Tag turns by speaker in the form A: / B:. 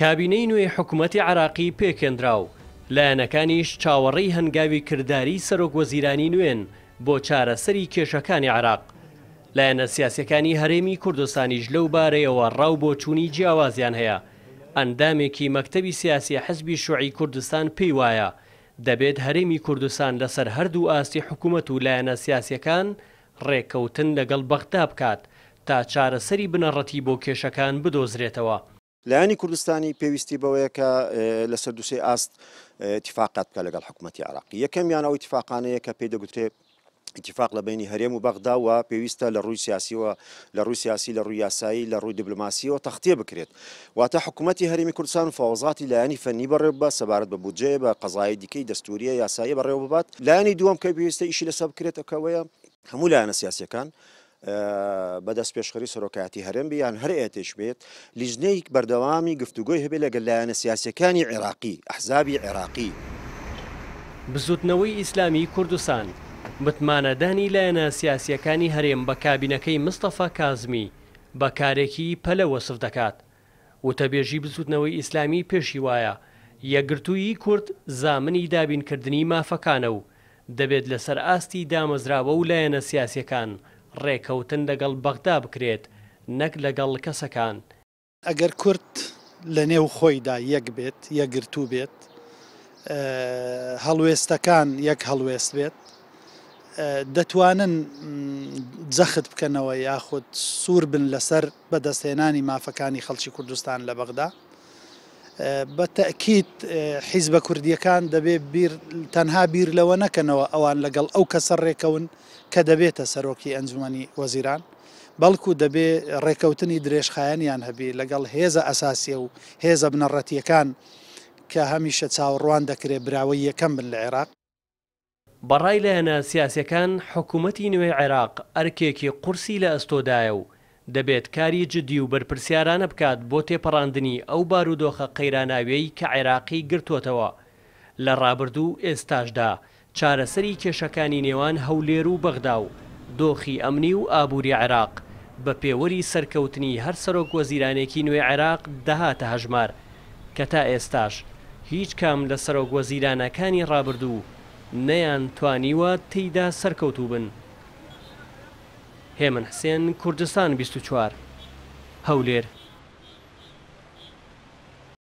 A: کابینەی نوێ حکوومەتتی عراقی پێکێنراو لایەنەکانیش چاوەڕێی هەنگاوی کردداری سەرۆک وەزیرانی نوێن بۆ چارەسەری کێشەکانی عراق لایەنە سیاسەکانی هەرێمی کوردستانیش لەو بارەیەوە ڕاو بۆ چوونی جیاوازیان هەیە ئەندامێکی مەکتەبی سیاسی حزبی شوعی کوردستان پێی وایە دەبێت هەرێمی کوردستان لەسەر هەردوو ئاستی حکوومەت و لایەنە سیاسەکان ڕێککەوتن لەگەڵ بەغدا بکات تا چارەسەری بنەڕەتی بۆ کێشەکان بدۆزرێتەوە.
B: لایانی کوردستانی پێویستی بەوەیە کە لەسەر دووسێ ئاست تیفاقات بکە لەگەڵ حکوومەتتی عراقی یەکەمیان ئەو تیفاقانەیە کە پێی دەگوترێت اتفاق لە بینی هەرێم و بەغدا و پێویستە لە ڕووی سیاسیەوە لە ڕووی سیاسی لە ڕووی یاسایی لە ڕووی دیبلوماسیەوە تەختیە بکرێت واتە حکوومەتتی هەرمی کوردستان و فاوزاتی لایانی فەنی بەڕێ بە سەبارەت بە بودجێ بە قەزای دیکەی دەستوریە یاسایی بەڕێوە ببات لایانی دووەم کە پێویستە ئیشی لەسە بکرێت ئەکەوەیە هەموو لایەنە سیاسەکان بەدەست پێشخەری سەرۆکاتی هەرم بیان هەر ئێتش بێت لیژنەیەک بەردەوامی گفتوگۆی هەبێت لەگەل لایەنە سیاسەکانی عێراقی ئەحزابی عێراقی
A: بزوتنەوەی ئیسلامی کوردستان متمانەدانی لایەنە سیاسیەکانی هەرێم بە کابینەکەی مستەفا کازمی بە کارێکی پەلە وەسف دەکات وتەبێژی بزوتنەوەی ئیسلامی پێشی وایە یەگرتووی کورد زامنی دابینکردنی مافەکانە و دەبێت لەسەر ئاستی دامەزراوە و لایەنە سیاسەکان. ڕێکەوتن لەگەڵ بەغدا بکرێت نەک لەگەڵ کەسەکان
C: ئەگەر کورت لە نێو خۆیدا یەک بێت یەگرتو بێت هەڵوێستەکان یەک هەڵوێست بێت دەتوانن جەخت بکەنەوە یاخود سوور بن لەسەر بەدەستێنانی مافەکانی خەڵکی کوردستان لە بەغدا بە تەکییت حیزبە کوردیەکان دەبێت تەنها بیر لەوە نەکەنەوە ئەوان لەگەڵ ئەو کەسە ڕێکەون کە دەبێتە سەرۆکی ئەنجومی وەزیران بەڵکو دەبێت ڕێکەوتنی درێژخایەنیان هەبی لەگەڵ هێزە ئەساسیە و هێزە بنەڕەتیەکان کە هەمیشە چاوەڕوان دەکرێت براوی یەکەم بن لە عێراق
A: بەڕای لایەنە سیاسەکان حکوومەتی نوێ عێراق ئەرکێکی قورسی لە ئەستۆدایە و دەبێت کاری جدی و بەرپرسیارانە بکات بۆ تێپەڕاندنی ئەو بارودۆخە قەیراناویەی کە عێراقی گرتوتەوە لە ڕابردوو ئێستاشدا چارەسەری کێشەکانی نێوان هەولێر و بەغدا و دۆخی ئەمنی و ئابووری عێراق بە پێوەری سەرکەوتنی هەر سەرۆک وەزیرانێکی نوێ عێراق دەهاتە هەژمار کە تا ئێستاش هیچ کام لە سەرۆک وەزیرانەکانی ڕابردوو نەیان توانیوە تێیدا سەرکەوتوو بن. هێمن حسێن کوردستان 24 هەولێر